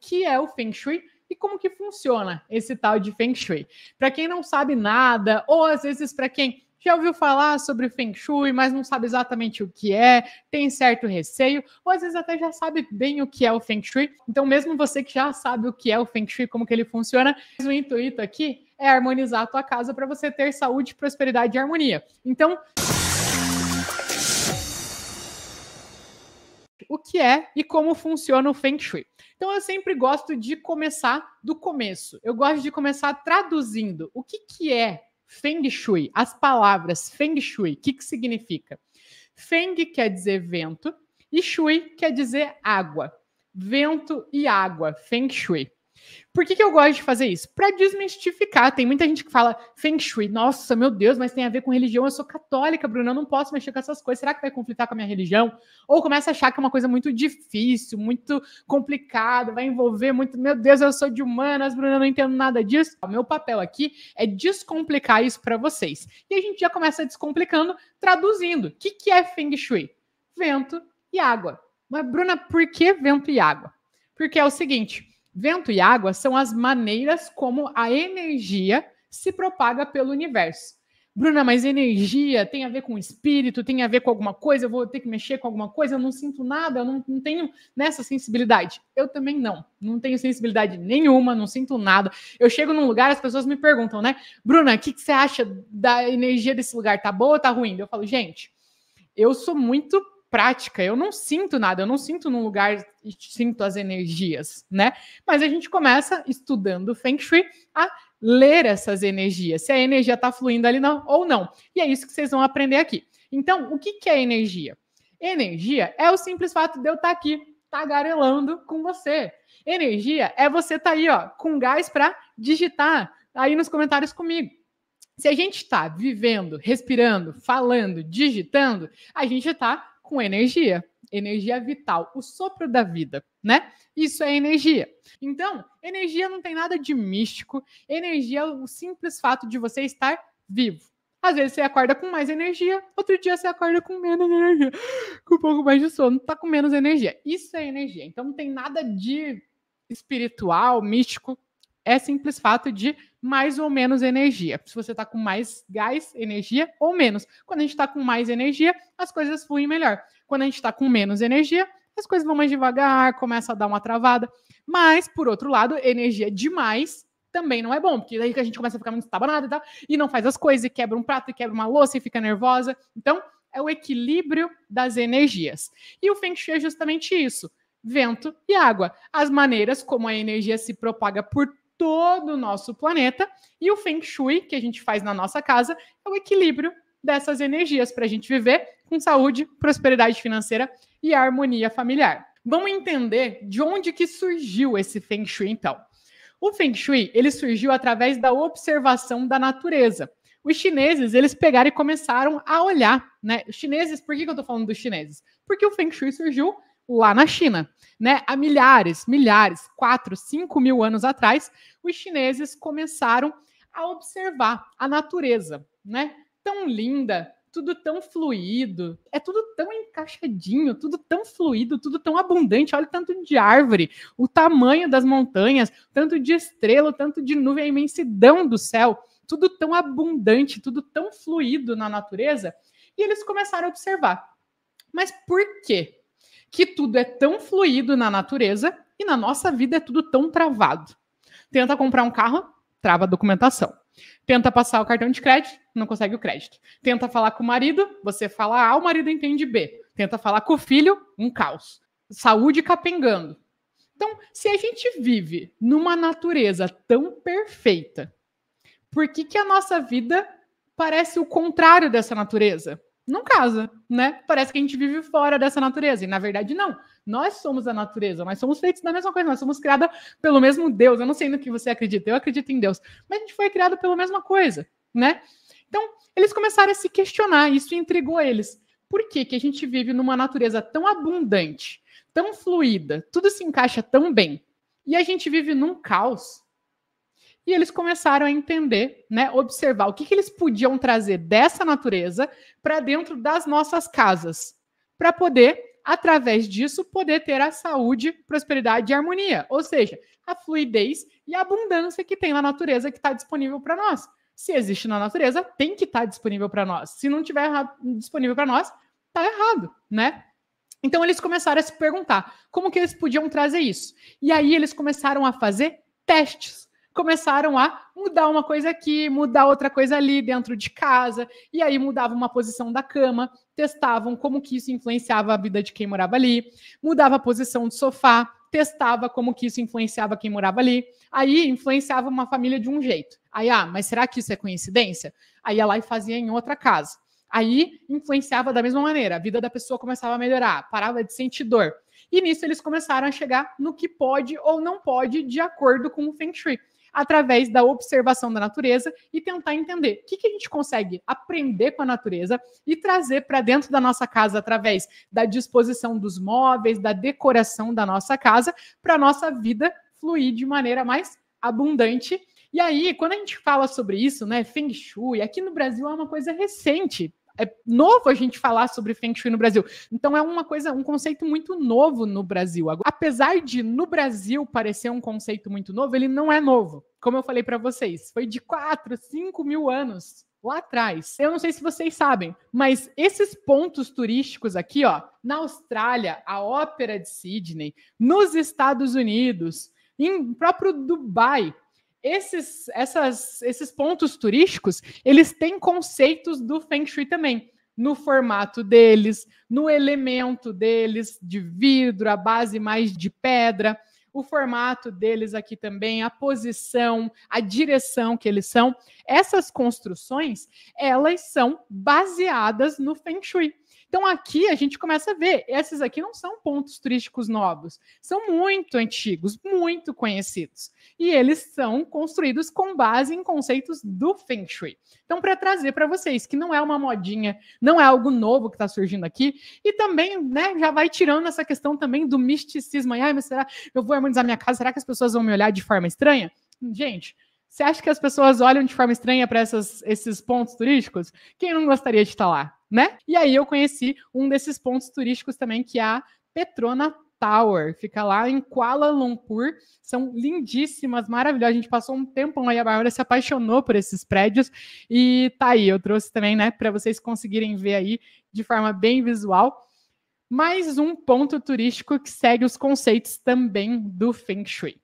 que é o Feng Shui e como que funciona esse tal de Feng Shui. Para quem não sabe nada, ou às vezes para quem já ouviu falar sobre Feng Shui, mas não sabe exatamente o que é, tem certo receio, ou às vezes até já sabe bem o que é o Feng Shui. Então, mesmo você que já sabe o que é o Feng Shui, como que ele funciona, o intuito aqui é harmonizar a tua casa para você ter saúde, prosperidade e harmonia. Então, o que é e como funciona o Feng Shui. Então eu sempre gosto de começar do começo. Eu gosto de começar traduzindo o que, que é Feng Shui, as palavras Feng Shui, o que, que significa? Feng quer dizer vento e Shui quer dizer água. Vento e água, Feng Shui. Por que, que eu gosto de fazer isso? Para desmistificar. Tem muita gente que fala Feng Shui, nossa, meu Deus, mas tem a ver com religião. Eu sou católica, Bruno, eu não posso mexer com essas coisas. Será que vai conflitar com a minha religião? Ou começa a achar que é uma coisa muito difícil, muito complicada, vai envolver muito. Meu Deus, eu sou de humanas, Bruno, eu não entendo nada disso. O meu papel aqui é descomplicar isso para vocês. E a gente já começa descomplicando, traduzindo. O que, que é Feng Shui? Vento e água. Mas, Bruna, por que vento e água? Porque é o seguinte Vento e água são as maneiras como a energia se propaga pelo universo. Bruna, mas energia tem a ver com espírito, tem a ver com alguma coisa, eu vou ter que mexer com alguma coisa, eu não sinto nada, eu não, não tenho nessa sensibilidade. Eu também não, não tenho sensibilidade nenhuma, não sinto nada. Eu chego num lugar, as pessoas me perguntam, né? Bruna, o que, que você acha da energia desse lugar? Tá boa ou tá ruim? Eu falo, gente, eu sou muito prática, eu não sinto nada, eu não sinto num lugar e sinto as energias, né? Mas a gente começa estudando Feng Shui a ler essas energias, se a energia está fluindo ali não, ou não. E é isso que vocês vão aprender aqui. Então, o que, que é energia? Energia é o simples fato de eu estar tá aqui tagarelando com você. Energia é você estar tá aí, ó, com gás para digitar aí nos comentários comigo. Se a gente está vivendo, respirando, falando, digitando, a gente está com energia, energia vital, o sopro da vida, né? Isso é energia. Então, energia não tem nada de místico, energia é o simples fato de você estar vivo. Às vezes você acorda com mais energia, outro dia você acorda com menos energia, com um pouco mais de sono, tá com menos energia. Isso é energia. Então não tem nada de espiritual, místico é simples fato de mais ou menos energia. Se você está com mais gás, energia ou menos. Quando a gente está com mais energia, as coisas fluem melhor. Quando a gente está com menos energia, as coisas vão mais devagar, começa a dar uma travada. Mas, por outro lado, energia demais também não é bom, porque daí que a gente começa a ficar muito estabanado e tal, e não faz as coisas, e quebra um prato, e quebra uma louça, e fica nervosa. Então, é o equilíbrio das energias. E o Feng Shui é justamente isso vento e água. As maneiras como a energia se propaga por todo o nosso planeta. E o Feng Shui, que a gente faz na nossa casa, é o equilíbrio dessas energias para a gente viver com saúde, prosperidade financeira e harmonia familiar. Vamos entender de onde que surgiu esse Feng Shui, então. O Feng Shui, ele surgiu através da observação da natureza. Os chineses, eles pegaram e começaram a olhar, né? Os chineses, por que, que eu estou falando dos chineses? Porque o Feng Shui surgiu lá na China. Né? Há milhares, milhares, 4, 5 mil anos atrás, os chineses começaram a observar a natureza, né? Tão linda, tudo tão fluido, é tudo tão encaixadinho, tudo tão fluido, tudo tão abundante. Olha o tanto de árvore, o tamanho das montanhas, tanto de estrela, tanto de nuvem, a imensidão do céu, tudo tão abundante, tudo tão fluido na natureza. E eles começaram a observar. Mas por quê? que tudo é tão fluido na natureza e na nossa vida é tudo tão travado. Tenta comprar um carro, trava a documentação. Tenta passar o cartão de crédito, não consegue o crédito. Tenta falar com o marido, você fala A, o marido entende B. Tenta falar com o filho, um caos. Saúde capengando. Então, se a gente vive numa natureza tão perfeita, por que, que a nossa vida parece o contrário dessa natureza? não casa, né? Parece que a gente vive fora dessa natureza. E na verdade, não. Nós somos a natureza, nós somos feitos da mesma coisa, nós somos criados pelo mesmo Deus. Eu não sei no que você acredita, eu acredito em Deus. Mas a gente foi criado pela mesma coisa, né? Então, eles começaram a se questionar, isso intrigou eles. Por que, que a gente vive numa natureza tão abundante, tão fluida, tudo se encaixa tão bem, e a gente vive num caos e eles começaram a entender, né, observar o que, que eles podiam trazer dessa natureza para dentro das nossas casas, para poder, através disso, poder ter a saúde, prosperidade e harmonia, ou seja, a fluidez e a abundância que tem na natureza que está disponível para nós. Se existe na natureza, tem que estar tá disponível para nós. Se não tiver disponível para nós, tá errado, né? Então eles começaram a se perguntar como que eles podiam trazer isso. E aí eles começaram a fazer testes começaram a mudar uma coisa aqui, mudar outra coisa ali dentro de casa, e aí mudava uma posição da cama, testavam como que isso influenciava a vida de quem morava ali, mudava a posição do sofá, testava como que isso influenciava quem morava ali, aí influenciava uma família de um jeito. Aí, ah, mas será que isso é coincidência? Aí ia lá e fazia em outra casa. Aí influenciava da mesma maneira, a vida da pessoa começava a melhorar, parava de sentir dor. E nisso eles começaram a chegar no que pode ou não pode de acordo com o Feng Shui através da observação da natureza e tentar entender o que, que a gente consegue aprender com a natureza e trazer para dentro da nossa casa através da disposição dos móveis, da decoração da nossa casa, para a nossa vida fluir de maneira mais abundante. E aí, quando a gente fala sobre isso, né, Feng Shui, aqui no Brasil é uma coisa recente é novo a gente falar sobre Feng Shui no Brasil. Então é uma coisa, um conceito muito novo no Brasil. Apesar de no Brasil parecer um conceito muito novo, ele não é novo. Como eu falei para vocês, foi de 4, 5 mil anos lá atrás. Eu não sei se vocês sabem, mas esses pontos turísticos aqui, ó, na Austrália, a Ópera de Sydney, nos Estados Unidos, em próprio Dubai, esses, essas, esses pontos turísticos, eles têm conceitos do Feng Shui também, no formato deles, no elemento deles, de vidro, a base mais de pedra, o formato deles aqui também, a posição, a direção que eles são. Essas construções, elas são baseadas no Feng Shui. Então aqui a gente começa a ver, esses aqui não são pontos turísticos novos, são muito antigos, muito conhecidos. E eles são construídos com base em conceitos do Feng Shui. Então, para trazer para vocês que não é uma modinha, não é algo novo que está surgindo aqui, e também né, já vai tirando essa questão também do misticismo. Ai, mas será eu vou harmonizar minha casa? Será que as pessoas vão me olhar de forma estranha? Gente, você acha que as pessoas olham de forma estranha para esses pontos turísticos? Quem não gostaria de estar tá lá, né? E aí eu conheci um desses pontos turísticos também, que é a Petrona Tower, fica lá em Kuala Lumpur. São lindíssimas, maravilhosas. A gente passou um tempão aí, a Bárbara se apaixonou por esses prédios. E tá aí, eu trouxe também, né, para vocês conseguirem ver aí de forma bem visual. Mais um ponto turístico que segue os conceitos também do Feng Shui.